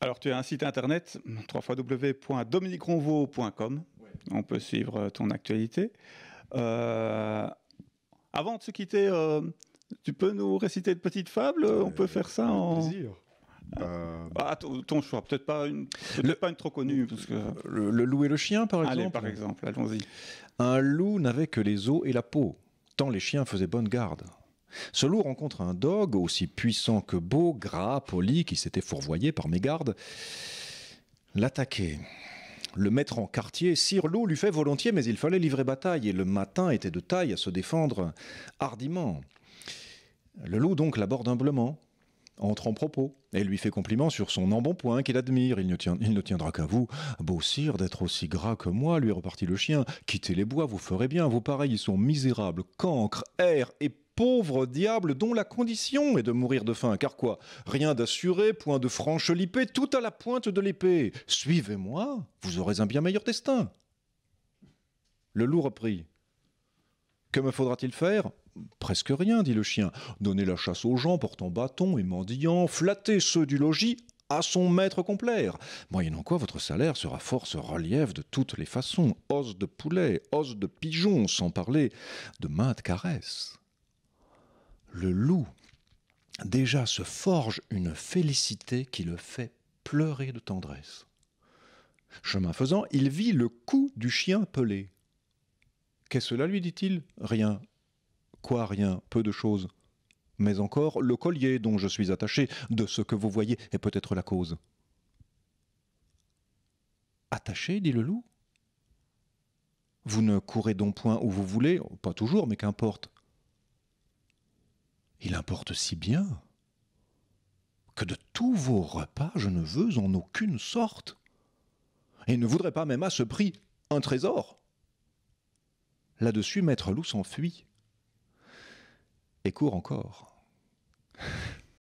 Alors, tu as un site internet, www.dominicronvaux.com, On peut suivre euh, ton actualité. Euh, avant de se quitter, euh, tu peux nous réciter une petite fable On peut faire ça en. Plaisir. Ah, ton choix, peut-être pas une, le... pas une trop connue. le, loup et le chien, par exemple. par exemple, allons-y. Un loup n'avait que les os et la peau, tant les chiens faisaient bonne garde. Ce loup rencontre un dog aussi puissant que beau, gras, poli, qui s'était fourvoyé par mégarde. L'attaquer. Le mettre en quartier, Sire Loup lui fait volontiers, mais il fallait livrer bataille, et le matin était de taille à se défendre hardiment. Le loup donc l'aborde humblement, entre en propos, et lui fait compliment sur son embonpoint qu'il admire. Il ne, tiendra qu'à vous, beau sire, d'être aussi gras que moi, lui repartit le chien. Quittez les bois, vous ferez bien, vos pareils, sont misérables, cancre, air et pauvre diable dont la condition est de mourir de faim, car quoi Rien d'assuré, point de franche-lipée, tout à la pointe de l'épée. Suivez-moi, vous aurez un bien meilleur destin. Le loup reprit. Que me faudra-t-il faire Presque rien, dit le chien. Donner la chasse aux gens portant bâton et mendiant, flatter ceux du logis à son maître complaire. Moyennant quoi, votre salaire sera force relief de toutes les façons, os de poulet, os de pigeon, sans parler de maintes caresses le loup déjà se forge une félicité qui le fait pleurer de tendresse. Chemin faisant, il vit le cou du chien pelé. Qu'est-ce cela lui dit-il Rien. Quoi rien Peu de choses. Mais encore, le collier dont je suis attaché, de ce que vous voyez, est peut-être la cause. Attaché dit le loup. Vous ne courez donc point où vous voulez, pas toujours, mais qu'importe. Il importe si bien que de tous vos repas, je ne veux en aucune sorte. Et ne voudrais pas même à ce prix un trésor. Là-dessus, maître loup s'enfuit et court encore.